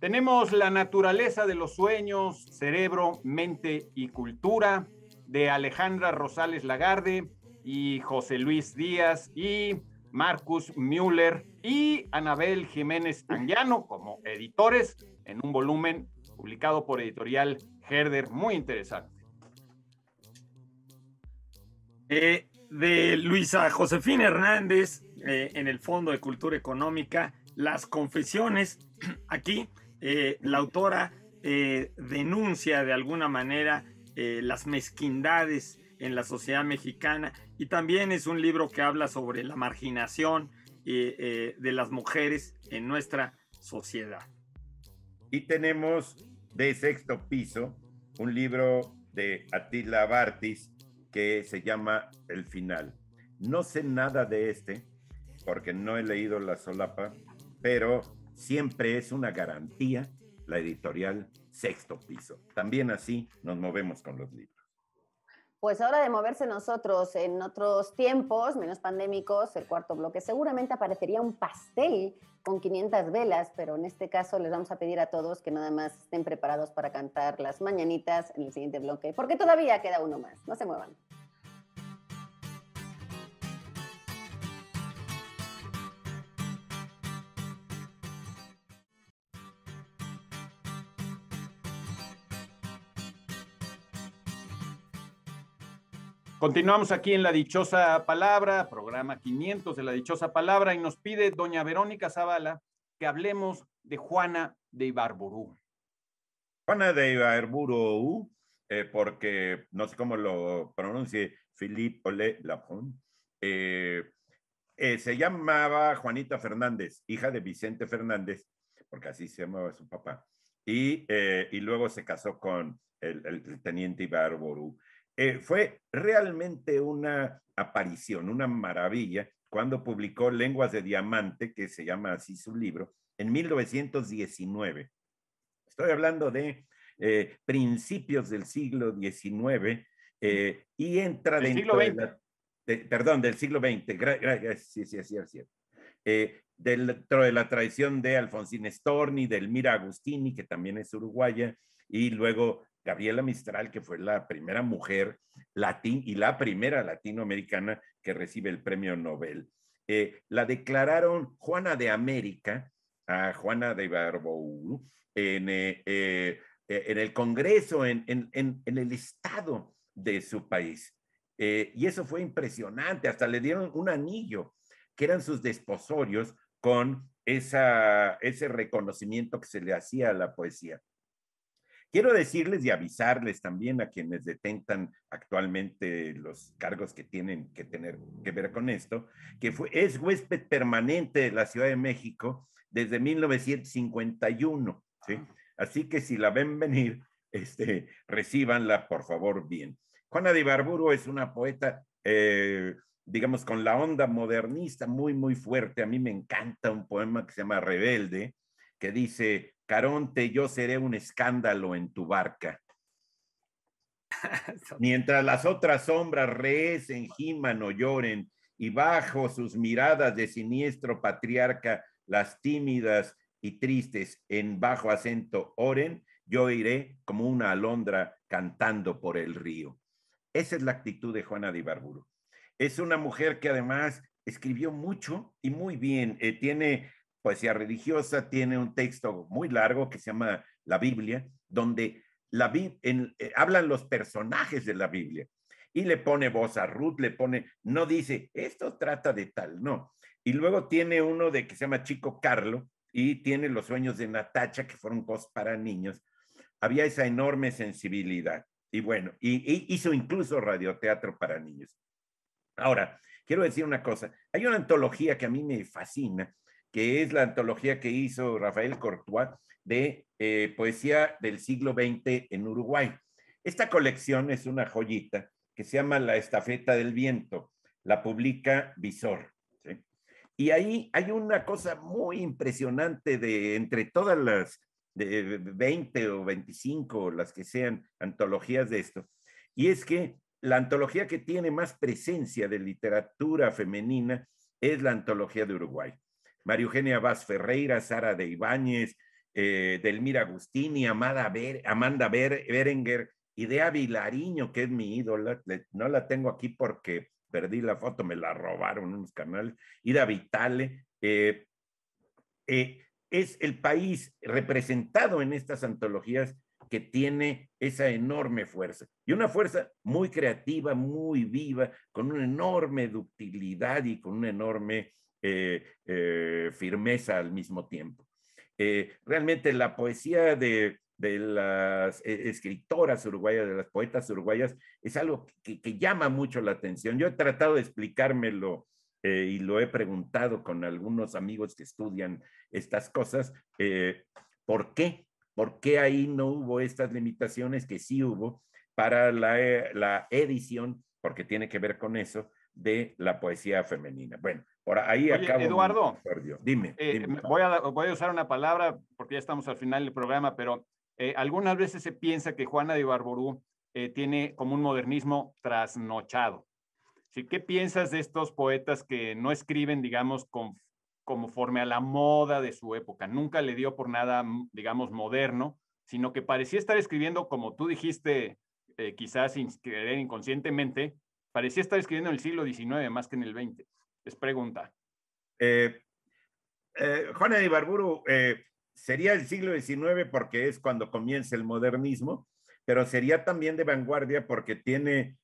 Tenemos La naturaleza de los sueños, cerebro, mente y cultura de Alejandra Rosales Lagarde y José Luis Díaz y Marcus Müller y Anabel Jiménez Anguiano como editores en un volumen publicado por editorial Herder, muy interesante. Eh, de Luisa Josefina Hernández eh, en el Fondo de Cultura Económica, Las Confesiones. <clears throat> Aquí eh, la autora denuncia de alguna manera las mezquindades en la sociedad mexicana y también es un libro que habla sobre la marginación de las mujeres en nuestra sociedad. Y tenemos de sexto piso un libro de Atila Bartis que se llama El Final. No sé nada de este, porque no he leído la solapa, pero siempre es una garantía la editorial Sexto Piso. También así nos movemos con los libros pues ahora de moverse nosotros en otros tiempos menos pandémicos, el cuarto bloque, seguramente aparecería un pastel con 500 velas, pero en este caso les vamos a pedir a todos que nada más estén preparados para cantar las mañanitas en el siguiente bloque, porque todavía queda uno más, no se muevan. Continuamos aquí en La Dichosa Palabra, programa 500 de La Dichosa Palabra, y nos pide doña Verónica Zavala que hablemos de Juana de ibarburu Juana de Ibarburu, eh, porque no sé cómo lo pronuncie, Philippe Olé Lapon, eh, eh, se llamaba Juanita Fernández, hija de Vicente Fernández, porque así se llamaba su papá, y, luego se casó con el, teniente ibarburu eh, fue realmente una aparición, una maravilla, cuando publicó Lenguas de Diamante, que se llama así su libro, en 1919. Estoy hablando de eh, principios del siglo XIX eh, y entra del siglo XX. perdón, del siglo XX, gracias, sí, sí, sí, cierto, Eh, dentro de la tradición de Alfonsín Storni, del Mira Agustini, que también es uruguaya, y luego Gabriela Mistral, que fue la primera mujer latín y la primera latinoamericana que recibe el premio Nobel. Eh, la declararon Juana de América, a Juana de Barbou eh, eh, en, el Congreso, en, el Estado de su país. y eso fue impresionante, hasta le dieron un anillo, que eran sus desposorios con ese reconocimiento que se le hacía a la poesía. Quiero decirles y avisarles también a quienes detentan actualmente los cargos que tienen que tener que ver con esto, que fue, es huésped permanente de la Ciudad de México desde 1951. Ah. Así que si la ven venir, este, recíbanla por favor bien. Juana de Ibarburu es una poeta, eh, digamos, con la onda modernista muy, muy fuerte. A mí me encanta un poema que se llama Rebelde, que dice, Caronte, yo seré un escándalo en tu barca. <laughs> Mientras las otras sombras reesen, giman o lloren, y bajo sus miradas de siniestro patriarca, las tímidas y tristes en bajo acento oren, yo iré como una alondra cantando por el río. Esa es la actitud de Juana de Ibarburu. Es una mujer que además escribió mucho y muy bien. Eh, tiene poesía religiosa, tiene un texto muy largo que se llama La Biblia, donde la, eh, hablan los personajes de la Biblia y le pone voz a Ruth, le pone, no dice, esto trata de tal, no. Y luego tiene uno de que se llama Chico Carlo y tiene los sueños de Natacha, que fueron cosas para niños. Había esa enorme sensibilidad. Y bueno, hizo incluso radioteatro para niños. Ahora, quiero decir una cosa. Hay una antología que a mí me fascina, que es la antología que hizo Rafael Courtois de eh, poesía del siglo XX en Uruguay. Esta colección es una joyita que se llama La Estafeta del Viento, la publica Visor. Y ahí hay una cosa muy impresionante de entre todas las de 20 o 25, las que sean antologías de esto, y es que la antología que tiene más presencia de literatura femenina es la antología de Uruguay. María Eugenia Vaz Ferreira, Sara de Ibáñez, eh, Delmira Agustini, Amanda Berenguer, y de Avilariño, que es mi ídolo, no la tengo aquí porque perdí la foto, me la robaron unos canales, Ida Vitale, eh, eh, es el país representado en estas antologías que tiene esa enorme fuerza, y una fuerza muy creativa, muy viva, con una enorme ductilidad y con una enorme eh, eh, firmeza al mismo tiempo. Eh, realmente la poesía de, las escritoras uruguayas, de las poetas uruguayas, es algo que, llama mucho la atención. Yo he tratado de explicármelo y lo he preguntado con algunos amigos que estudian estas cosas, ¿por qué? ¿Por qué ahí no hubo estas limitaciones que sí hubo para la edición? Porque tiene que ver con eso, de la poesía femenina. Bueno, por ahí acabo. Eduardo, dime. Eh, voy, a, usar una palabra porque ya estamos al final del programa, pero eh, algunas veces se piensa que Juana de Barború eh, tiene como un modernismo trasnochado. ¿Qué piensas de estos poetas que no escriben, digamos, con, conforme a la moda de su época? Nunca le dio por nada, digamos, moderno, sino que parecía estar escribiendo, como tú dijiste, quizás sin querer inconscientemente, Parecía estar escribiendo en el siglo XIX más que en el XX. Les pregunta. Eh, eh, Juana Ibarburu, eh, sería el siglo XIX porque es cuando comienza el modernismo, pero sería también de vanguardia porque tiene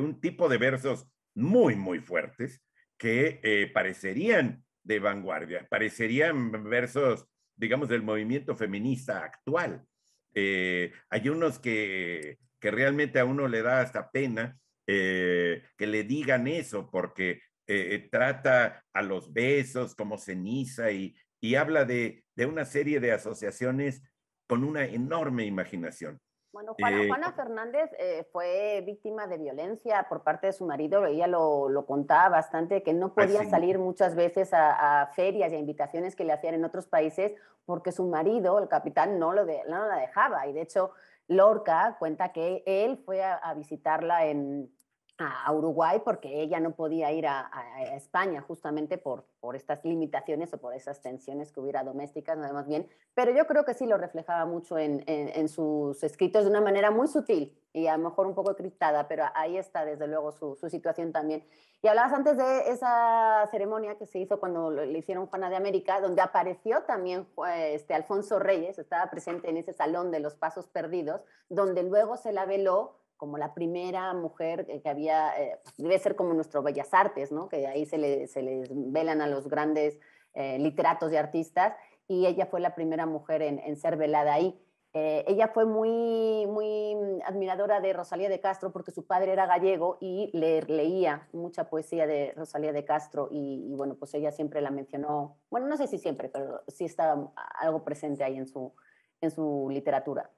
un tipo de versos muy, muy fuertes que parecerían de vanguardia, parecerían versos, digamos, del movimiento feminista actual. hay unos que, que realmente a uno le da hasta pena eh, que le digan eso, porque eh, eh, trata a los besos como ceniza y, y habla de, de, una serie de asociaciones con una enorme imaginación. Bueno, Juana, Juana Fernández fue víctima de violencia por parte de su marido, ella lo, lo contaba bastante, que no podía salir muchas veces a, ferias y a invitaciones que le hacían en otros países porque su marido, el capitán, no, lo no la dejaba y de hecho Lorca cuenta que él fue a visitarla en, a Uruguay porque ella no podía ir a, España justamente por, por, estas limitaciones o por esas tensiones que hubiera domésticas, nada más bien, pero yo creo que sí lo reflejaba mucho en, en, sus escritos de una manera muy sutil y a lo mejor un poco criptada, pero ahí está desde luego su, su situación también. Y hablabas antes de esa ceremonia que se hizo cuando le hicieron Juana de América, donde apareció también eh, este, Alfonso Reyes, estaba presente en ese salón de los Pasos Perdidos, donde luego se la veló como la primera mujer que había, eh, debe ser como nuestro Bellas Artes, ¿no? que ahí se, les velan a los grandes eh, literatos y artistas, y ella fue la primera mujer en, ser velada ahí. Eh, ella fue muy, muy mm, admiradora de Rosalía de Castro porque su padre era gallego y le, leía mucha poesía de Rosalía de Castro y, y, bueno, pues ella siempre la mencionó, bueno, no sé si siempre, pero sí estaba algo presente ahí en su, en su literatura.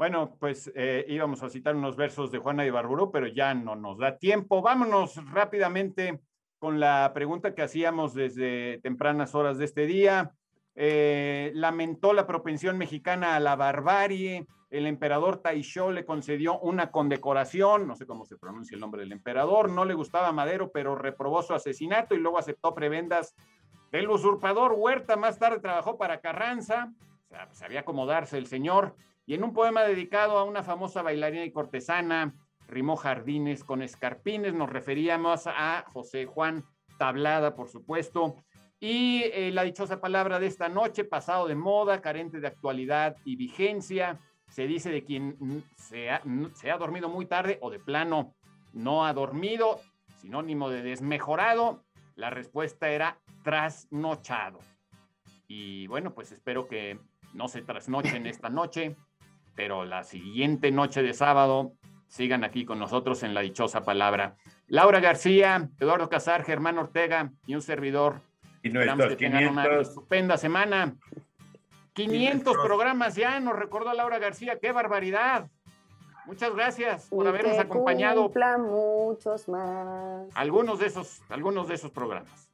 Bueno, pues eh, íbamos a citar unos versos de Juana de Barburú, pero ya no nos da tiempo. Vámonos rápidamente con la pregunta que hacíamos desde tempranas horas de este día. Eh, lamentó la propensión mexicana a la barbarie. El emperador Taisho le concedió una condecoración, no sé cómo se pronuncia el nombre del emperador, no le gustaba Madero, pero reprobó su asesinato y luego aceptó prebendas del usurpador Huerta. Más tarde trabajó para Carranza, pues, sabía acomodarse el señor y en un poema dedicado a una famosa bailarina y cortesana, rimó jardines con escarpines, nos referíamos a José Juan Tablada, por supuesto, y eh, la dichosa palabra de esta noche, pasado de moda, carente de actualidad y vigencia, se dice de quien se ha, se ha dormido muy tarde o de plano no ha dormido, sinónimo de desmejorado, la respuesta era trasnochado. Y bueno, pues espero que no se trasnochen esta noche pero la siguiente noche de sábado sigan aquí con nosotros en la dichosa palabra. Laura García, Eduardo Casar, Germán Ortega y un servidor. Y nuestros que tengan una estupenda semana. 500 programas ya, nos recordó Laura García, qué barbaridad. Muchas gracias por habernos acompañado acompañado. muchos más. Algunos de esos, algunos de esos programas.